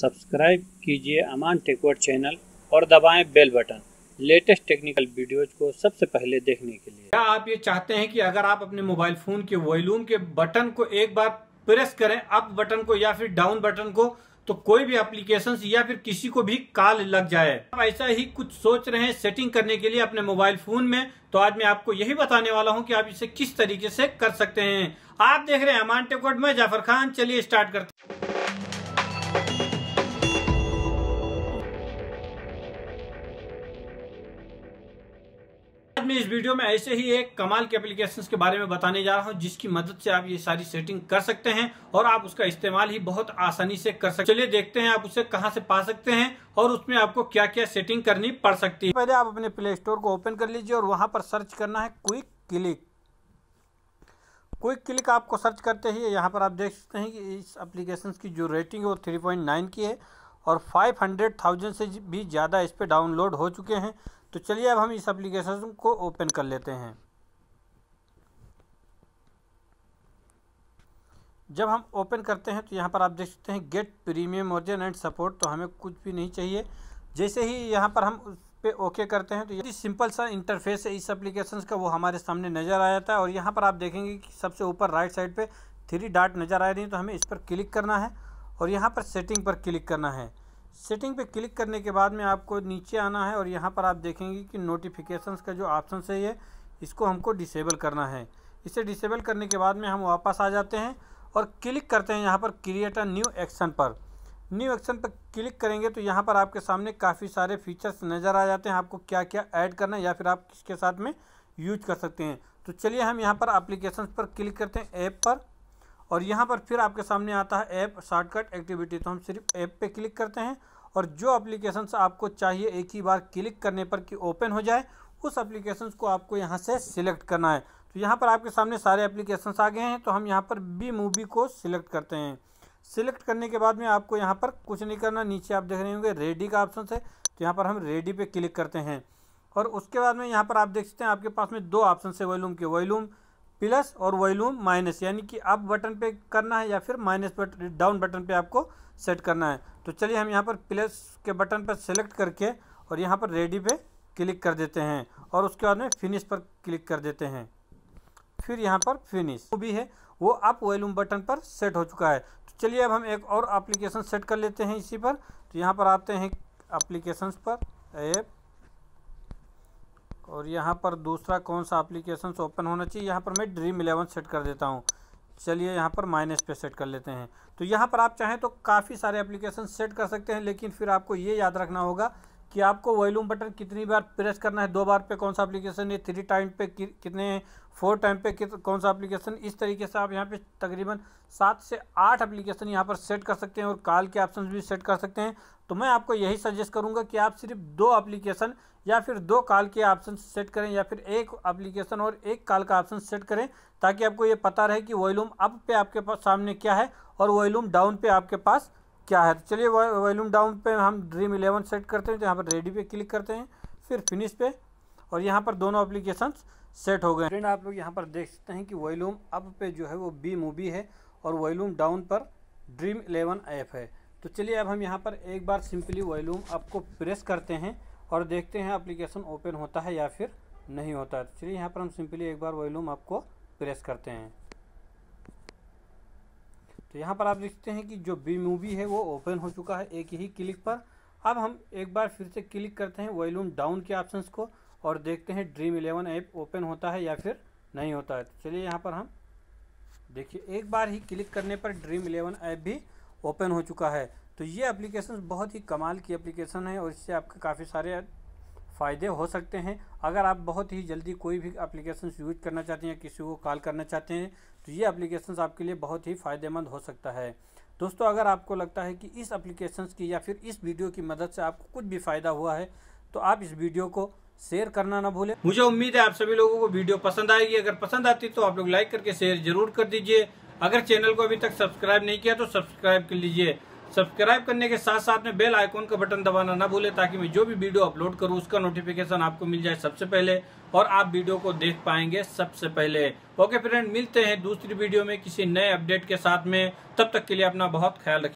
subscribe कीजिए अमान Techword channel और दबाएं bell button latest technical videos को सबसे पहले देखने के लिए क्या आप ये चाहते हैं कि अगर आप अपने मोबाइल फोन के वॉल्यूम के बटन को एक बार प्रेस करें अप बटन को या फिर डाउन बटन को तो कोई भी एप्लीकेशन या फिर किसी को भी काल लग जाए आप ऐसा ही कुछ सोच रहे हैं सेटिंग करने के लिए अपने मोबाइल फोन में तो आज मैं आपको यही बताने वाला हूं कि आप इसे किस तरीके से कर सकते हैं आप देख रहे हैं अमान टेकोट में जाफर खान चलिए स्टार्ट करते मैं इस वीडियो में ऐसे ही एक कमाल के एप्लीकेशन के बारे में बताने जा रहा हूँ जिसकी मदद से आप ये सारी सेटिंग कर सकते हैं और आप उसका इस्तेमाल ही बहुत आसानी से कर सकते चलिए देखते हैं आप उसे कहाँ से पा सकते हैं और उसमें आपको क्या क्या सेटिंग करनी पड़ सकती है पहले आप अपने प्ले स्टोर को ओपन कर लीजिए और वहाँ पर सर्च करना है क्विक क्लिक क्विक क्लिक आपको सर्च करते ही यहाँ पर आप देख सकते हैं कि इस एप्लीकेशन की जो रेटिंग है वो थ्री पॉइंट नाइन की है और फाइव हंड्रेड थाउजेंड से भी ज़्यादा इस पर डाउनलोड हो चुके हैं तो चलिए अब हम इस एप्लीकेशन को ओपन कर लेते हैं जब हम ओपन करते हैं तो यहाँ पर आप देख सकते हैं get premium version and support तो हमें कुछ भी नहीं चाहिए जैसे ही यहाँ पर हम उस पर ओके करते हैं तो यदि सिंपल सा इंटरफेस है इस एप्लीकेशन का वो हमारे सामने नज़र आ जाता है और यहाँ पर आप देखेंगे कि सबसे ऊपर राइट साइड पर थ्री डाट नज़र आ रही है तो हमें इस पर क्लिक करना है और यहाँ पर सेटिंग पर क्लिक करना है सेटिंग पे क्लिक करने के बाद में आपको नीचे आना है और यहाँ पर आप देखेंगे कि नोटिफिकेशंस का जो ऑप्शन है ये इसको हमको डिसेबल करना है इसे डिसेबल करने के बाद में हम वापस आ जाते हैं और क्लिक करते हैं यहाँ पर क्रिएट अ न्यू एक्शन पर न्यू एक्शन पर क्लिक करेंगे तो यहाँ पर आपके सामने काफ़ी सारे फीचर्स नज़र आ जाते हैं आपको क्या क्या ऐड करना है या फिर आप किसके साथ में यूज कर सकते हैं तो चलिए हम यहाँ पर एप्लीकेशन पर क्लिक करते हैं ऐप पर और यहाँ पर फिर आपके सामने आता है ऐप शॉर्टकट एक्टिविटी तो हम सिर्फ ऐप पे क्लिक करते हैं और जो अप्लीकेशन आपको चाहिए एक ही बार क्लिक करने पर कि ओपन हो जाए उस अप्लीकेशन को आपको यहाँ से सिलेक्ट करना है तो यहाँ पर आपके सामने सारे एप्लीकेशंस आ गए हैं तो हम यहाँ पर बी मूवी को सिलेक्ट करते हैं सिलेक्ट करने के बाद में आपको यहाँ पर कुछ नहीं करना नीचे आप देख रहे होंगे रेडी का ऑप्शन है तो यहाँ पर हम रेडी पे क्लिक करते हैं और उसके बाद में यहाँ पर आप देख सकते हैं आपके पास में दो ऑप्शन है वॉल्यूम के वॉल्यूम प्लस और वॉल्यूम माइनस यानी कि अप बटन पे करना है या फिर माइनस बटन डाउन बटन पे आपको सेट करना है तो चलिए हम यहाँ पर प्लस के बटन पर सेलेक्ट करके और यहाँ पर रेडी पे क्लिक कर देते हैं और उसके बाद में फिनिश पर क्लिक कर देते हैं फिर यहाँ पर फिनिश वो भी है वो अप वॉल्यूम बटन पर सेट हो चुका है तो चलिए अब हम एक और अप्लीकेशन सेट कर लेते हैं इसी पर तो यहाँ पर आते हैं अप्लीकेशन पर ऐप और यहाँ पर दूसरा कौन सा एप्लीकेशन ओपन होना चाहिए यहाँ पर मैं ड्रीम इलेवन सेट कर देता हूँ चलिए यहाँ पर माइनस पे सेट कर लेते हैं तो यहाँ पर आप चाहें तो काफ़ी सारे एप्लीकेशन सेट कर सकते हैं लेकिन फिर आपको ये याद रखना होगा कि आपको वॉल्यूम बटन कितनी बार प्रेस करना है दो बार पे कौन सा एप्लीकेशन है थ्री टाइम पे कितने फोर टाइम पे कौन सा एप्लीकेशन इस तरीके से आप यहाँ पे तकरीबन सात से आठ एप्लीकेशन यहाँ पर सेट कर सकते हैं और कॉल के ऑप्शन भी सेट कर सकते हैं तो मैं आपको यही सजेस्ट करूँगा कि आप सिर्फ दो अप्लीकेशन या फिर दो कॉल के ऑप्शन सेट करें या फिर एक अप्लीकेशन और एक कॉल का ऑप्शन सेट करें ताकि आपको ये पता रहे कि वॉल्यूम अप पे आपके पास सामने क्या है और वॉल्यूम डाउन पे आपके पास क्या है तो चलिए वॉल्यूम डाउन पे हम ड्रीम इलेवन सेट करते हैं तो यहाँ पर रेडी पे क्लिक करते हैं फिर फिनिश पे और यहाँ पर दोनों अप्लीकेशन सेट हो गए फ्रेंड आप लोग यहाँ पर देख सकते हैं कि वॉल्यूम अप पे जो है वो बी मूवी है और वॉल्यूम डाउन पर ड्रीम इलेवन ऐप है तो चलिए अब हम यहाँ पर एक बार सिंपली वॉल्यूम अप को प्रेस करते हैं और देखते हैं अप्लीकेशन ओपन होता है या फिर नहीं होता है तो चलिए यहाँ पर हम सिंपली एक बार वॉल्यूम आपको प्रेस करते हैं तो यहाँ पर आप देखते हैं कि जो बी मूवी है वो ओपन हो चुका है एक ही क्लिक पर अब हम एक बार फिर से क्लिक करते हैं वॉल्यूम डाउन के ऑप्शन को और देखते हैं ड्रीम इलेवन ऐप ओपन होता है या फिर नहीं होता है तो चलिए यहाँ पर हम देखिए एक बार ही क्लिक करने पर ड्रीम इलेवन ऐप भी ओपन हो चुका है तो ये एप्लीकेशन बहुत ही कमाल की एप्लीकेशन है और इससे आपके काफ़ी सारे फ़ायदे हो सकते हैं अगर आप बहुत ही जल्दी कोई भी अप्लीकेशन यूज करना चाहते हैं किसी को कॉल करना चाहते हैं तो ये अप्लीकेशन आपके लिए बहुत ही फ़ायदेमंद हो सकता है दोस्तों अगर आपको लगता है कि इस अप्लीकेशन की या फिर इस वीडियो की मदद से आपको कुछ भी फ़ायदा हुआ है तो आप इस वीडियो को शेयर करना ना भूलें मुझे उम्मीद है आप सभी लोगों को वीडियो पसंद आएगी अगर पसंद आती तो आप लोग लाइक करके शेयर जरूर कर दीजिए अगर चैनल को अभी तक सब्सक्राइब नहीं किया तो सब्सक्राइब कर लीजिए सब्सक्राइब करने के साथ साथ में बेल आइकॉन का बटन दबाना ना भूले ताकि मैं जो भी वीडियो अपलोड करूँ उसका नोटिफिकेशन आपको मिल जाए सबसे पहले और आप वीडियो को देख पाएंगे सबसे पहले ओके फ्रेंड मिलते हैं दूसरी वीडियो में किसी नए अपडेट के साथ में तब तक के लिए अपना बहुत ख्याल रखिए